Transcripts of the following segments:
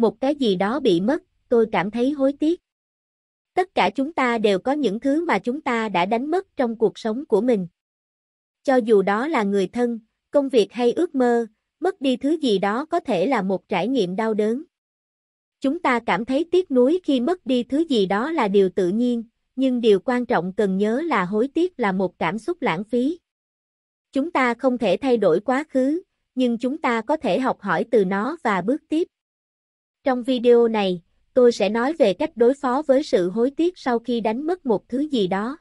một cái gì đó bị mất, tôi cảm thấy hối tiếc. Tất cả chúng ta đều có những thứ mà chúng ta đã đánh mất trong cuộc sống của mình. Cho dù đó là người thân, công việc hay ước mơ, mất đi thứ gì đó có thể là một trải nghiệm đau đớn. Chúng ta cảm thấy tiếc nuối khi mất đi thứ gì đó là điều tự nhiên, nhưng điều quan trọng cần nhớ là hối tiếc là một cảm xúc lãng phí. Chúng ta không thể thay đổi quá khứ, nhưng chúng ta có thể học hỏi từ nó và bước tiếp. Trong video này, tôi sẽ nói về cách đối phó với sự hối tiếc sau khi đánh mất một thứ gì đó.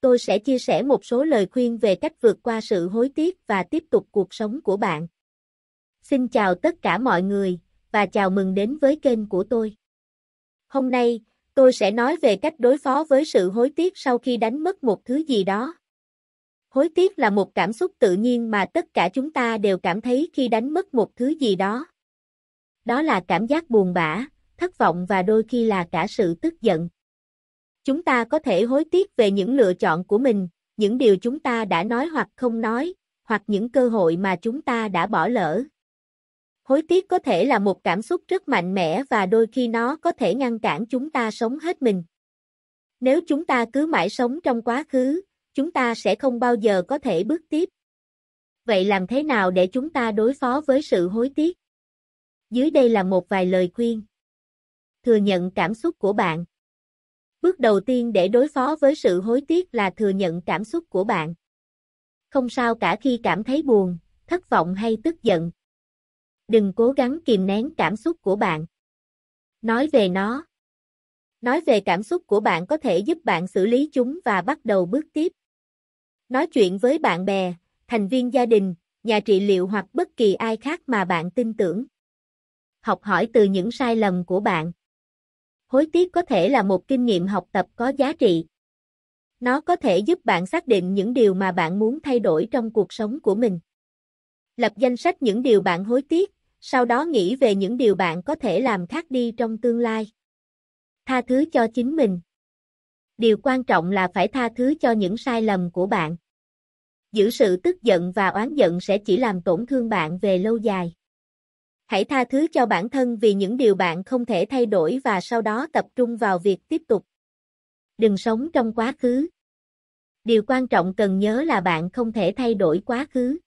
Tôi sẽ chia sẻ một số lời khuyên về cách vượt qua sự hối tiếc và tiếp tục cuộc sống của bạn. Xin chào tất cả mọi người và chào mừng đến với kênh của tôi. Hôm nay, tôi sẽ nói về cách đối phó với sự hối tiếc sau khi đánh mất một thứ gì đó. Hối tiếc là một cảm xúc tự nhiên mà tất cả chúng ta đều cảm thấy khi đánh mất một thứ gì đó đó là cảm giác buồn bã, thất vọng và đôi khi là cả sự tức giận. Chúng ta có thể hối tiếc về những lựa chọn của mình, những điều chúng ta đã nói hoặc không nói, hoặc những cơ hội mà chúng ta đã bỏ lỡ. Hối tiếc có thể là một cảm xúc rất mạnh mẽ và đôi khi nó có thể ngăn cản chúng ta sống hết mình. Nếu chúng ta cứ mãi sống trong quá khứ, chúng ta sẽ không bao giờ có thể bước tiếp. Vậy làm thế nào để chúng ta đối phó với sự hối tiếc? Dưới đây là một vài lời khuyên. Thừa nhận cảm xúc của bạn. Bước đầu tiên để đối phó với sự hối tiếc là thừa nhận cảm xúc của bạn. Không sao cả khi cảm thấy buồn, thất vọng hay tức giận. Đừng cố gắng kìm nén cảm xúc của bạn. Nói về nó. Nói về cảm xúc của bạn có thể giúp bạn xử lý chúng và bắt đầu bước tiếp. Nói chuyện với bạn bè, thành viên gia đình, nhà trị liệu hoặc bất kỳ ai khác mà bạn tin tưởng học hỏi từ những sai lầm của bạn. Hối tiếc có thể là một kinh nghiệm học tập có giá trị. Nó có thể giúp bạn xác định những điều mà bạn muốn thay đổi trong cuộc sống của mình. Lập danh sách những điều bạn hối tiếc, sau đó nghĩ về những điều bạn có thể làm khác đi trong tương lai. Tha thứ cho chính mình. Điều quan trọng là phải tha thứ cho những sai lầm của bạn. Giữ sự tức giận và oán giận sẽ chỉ làm tổn thương bạn về lâu dài. Hãy tha thứ cho bản thân vì những điều bạn không thể thay đổi và sau đó tập trung vào việc tiếp tục. Đừng sống trong quá khứ. Điều quan trọng cần nhớ là bạn không thể thay đổi quá khứ.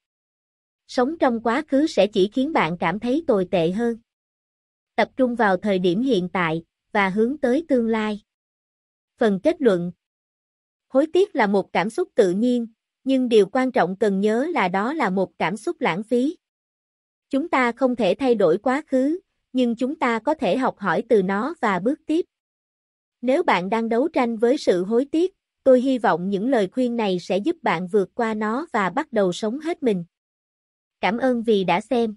Sống trong quá khứ sẽ chỉ khiến bạn cảm thấy tồi tệ hơn. Tập trung vào thời điểm hiện tại và hướng tới tương lai. Phần kết luận Hối tiếc là một cảm xúc tự nhiên, nhưng điều quan trọng cần nhớ là đó là một cảm xúc lãng phí. Chúng ta không thể thay đổi quá khứ, nhưng chúng ta có thể học hỏi từ nó và bước tiếp. Nếu bạn đang đấu tranh với sự hối tiếc, tôi hy vọng những lời khuyên này sẽ giúp bạn vượt qua nó và bắt đầu sống hết mình. Cảm ơn vì đã xem.